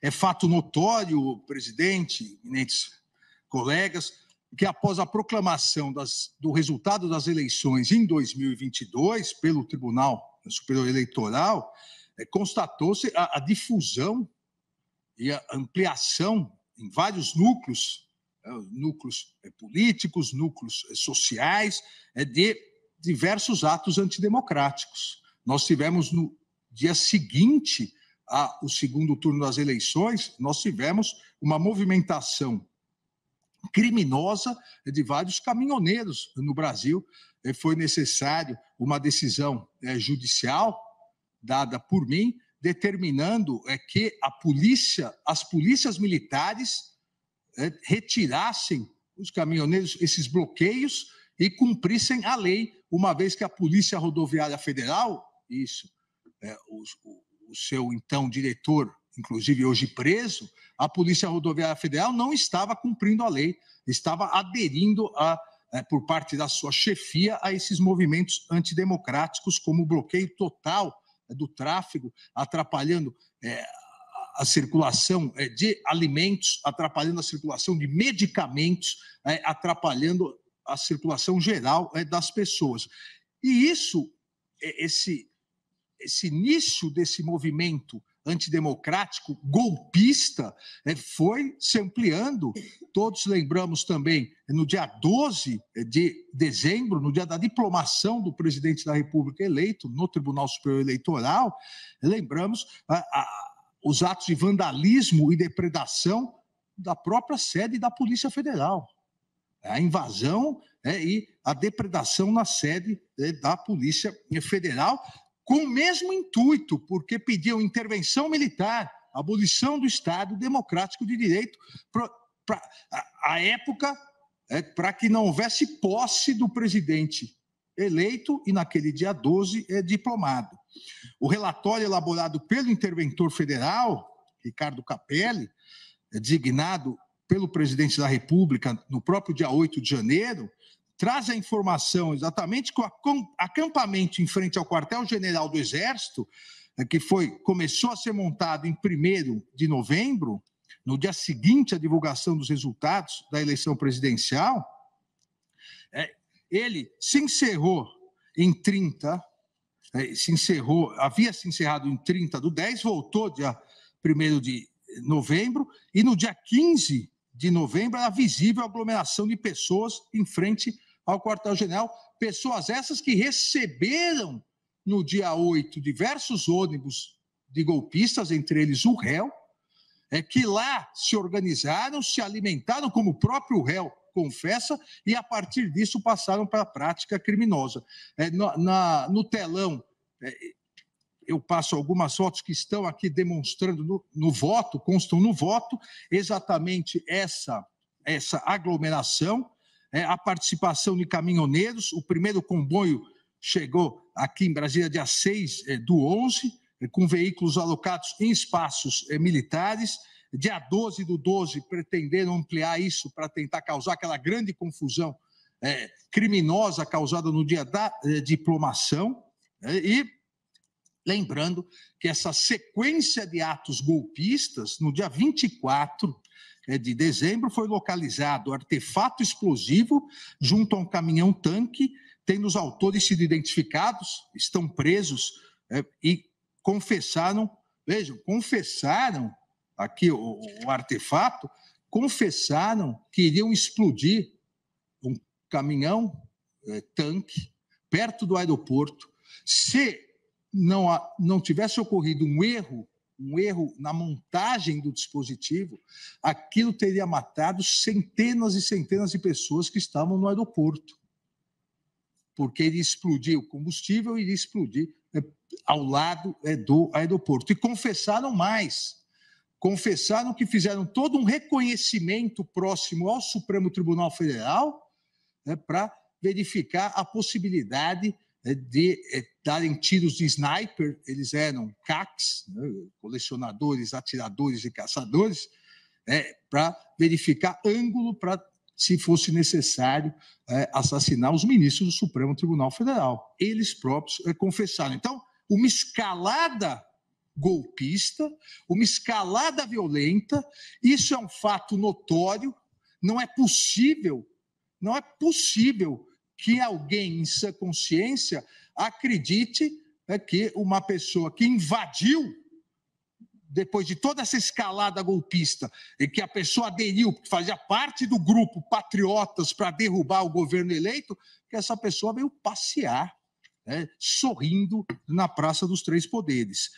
É fato notório, presidente, eminentes colegas, que após a proclamação das, do resultado das eleições em 2022 pelo Tribunal Superior Eleitoral, é, constatou-se a, a, difusão e a ampliação em vários núcleos, é, núcleos é, políticos, núcleos é, sociais, é, de diversos atos antidemocráticos. Nós tivemos no dia seguinte a, o segundo turno das eleições, nós tivemos uma movimentação criminosa de vários caminhoneiros no Brasil. É, foi necessário uma decisão é, judicial dada por mim, determinando é, que a polícia, as polícias militares retirassem os caminhoneiros, esses bloqueios e cumprissem a lei, uma vez que a Polícia Rodoviária Federal, isso, os, o seu então diretor, inclusive hoje preso, a Polícia Rodoviária Federal não estava cumprindo a lei, estava aderindo a, é, por parte da sua chefia a esses movimentos antidemocráticos, como o bloqueio total é, do tráfego, atrapalhando é, a circulação de alimentos, atrapalhando a circulação de medicamentos, atrapalhando a circulação geral das pessoas. E isso, esse esse início desse movimento antidemocrático, golpista, né, foi se ampliando. Todos lembramos também, no dia 12 de dezembro, no dia da diplomação do presidente da República eleito no Tribunal Superior Eleitoral, lembramos a, a, os atos de vandalismo e depredação da própria sede da Polícia Federal. A invasão é, e a depredação na sede é, da Polícia Federal, com o mesmo intuito, porque pediu intervenção militar, abolição do Estado Democrático de Direito, à a, época, é, para que não houvesse posse do presidente eleito e, naquele dia 12, é diplomado. O relatório elaborado pelo interventor federal, Ricardo Capelli, é designado pelo presidente da República no próprio dia 8 de janeiro, traz a informação exatamente que o acampamento em frente ao quartel-general do Exército, eh, que foi começou a ser montado em 1 de novembro, no dia seguinte à divulgação dos resultados da eleição presidencial, eh, ele se encerrou em 30, eh, se encerrou, havia se encerrado em 30 do 10, voltou dia 1 de novembro, e no dia 15 de novembro era visível a aglomeração de pessoas em frente ao quartel-general. Pessoas essas que receberam no dia 8 diversos ônibus de golpistas, entre eles o réu, é que lá se organizaram, se alimentaram, como o próprio réu confessa, e a partir disso passaram para a prática criminosa. É, na, no telão, é, eu passo algumas fotos que estão aqui demonstrando no, no voto, constam no voto, exatamente essa, essa aglomeração é, a participação de caminhoneiros. O primeiro comboio chegou aqui em Brasília dia 6 é, do 11, é, com veículos alocados em espaços é, militares. Dia 12 do 12, pretenderam ampliar isso para tentar causar aquela grande confusão é, criminosa causada no dia da diplomação. e Lembrando que essa sequência de atos golpistas, no dia 24 né, de dezembro, foi localizado artefato explosivo junto a um caminhão-tanque, tem os autores sido identificados, estão presos né, e confessaram, vejam, confessaram aqui o, o artefato, confessaram que iriam explodir um caminhão-tanque eh, perto do aeroporto. Se não, não tivesse ocorrido um erro, um erro na montagem do dispositivo, aquilo teria matado centenas e centenas de pessoas que estavam no aeroporto. Porque ele explodiu, o combustível, ele explodir é, ao lado é, do aeroporto. E confessaram mais. Confessaram que fizeram todo um reconhecimento próximo ao Supremo Tribunal Federal né, para verificar a possibilidade é de é darem tiros de sniper, eles eram CACs, né, colecionadores, atiradores e caçadores, né, para verificar ângulo para, se fosse necessário, é, assassinar os ministros do Supremo Tribunal Federal. Eles próprios é, confessaram. Então, uma escalada golpista, uma escalada violenta, isso é um fato notório, não é possível, não é possível que alguém em sua consciência acredite né, que uma pessoa que invadiu, depois de toda essa escalada golpista, e que a pessoa aderiu, que fazia parte do grupo Patriotas para derrubar o governo eleito, que essa pessoa veio passear. Né, sorrindo na Praça dos Três Poderes.